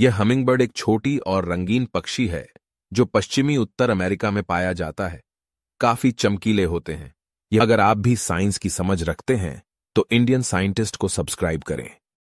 यह हमिंगबर्ड एक छोटी और रंगीन पक्षी है जो पश्चिमी उत्तर अमेरिका में पाया जाता है काफी चमकीले होते हैं अगर आप भी साइंस की समझ रखते हैं तो इंडियन साइंटिस्ट को सब्सक्राइब करें